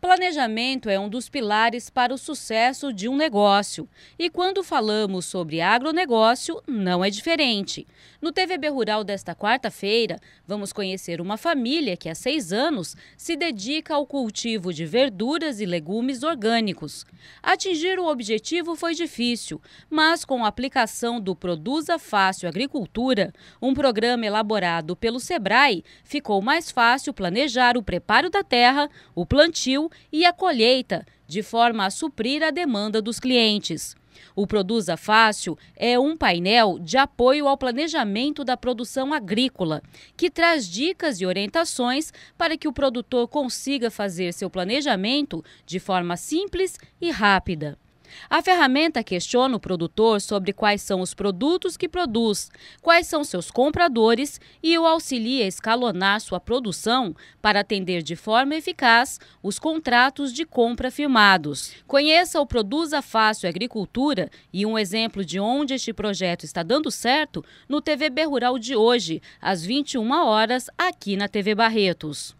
Planejamento é um dos pilares para o sucesso de um negócio. E quando falamos sobre agronegócio, não é diferente. No TVB Rural desta quarta-feira, vamos conhecer uma família que há seis anos se dedica ao cultivo de verduras e legumes orgânicos. Atingir o objetivo foi difícil, mas com a aplicação do Produza Fácil Agricultura, um programa elaborado pelo Sebrae, ficou mais fácil planejar o preparo da terra, o plantio e a colheita, de forma a suprir a demanda dos clientes. O Produza Fácil é um painel de apoio ao planejamento da produção agrícola, que traz dicas e orientações para que o produtor consiga fazer seu planejamento de forma simples e rápida. A ferramenta questiona o produtor sobre quais são os produtos que produz, quais são seus compradores e o auxilia a escalonar sua produção para atender de forma eficaz os contratos de compra firmados. Conheça o Produza Fácil Agricultura e um exemplo de onde este projeto está dando certo no TVB Rural de hoje, às 21 horas, aqui na TV Barretos.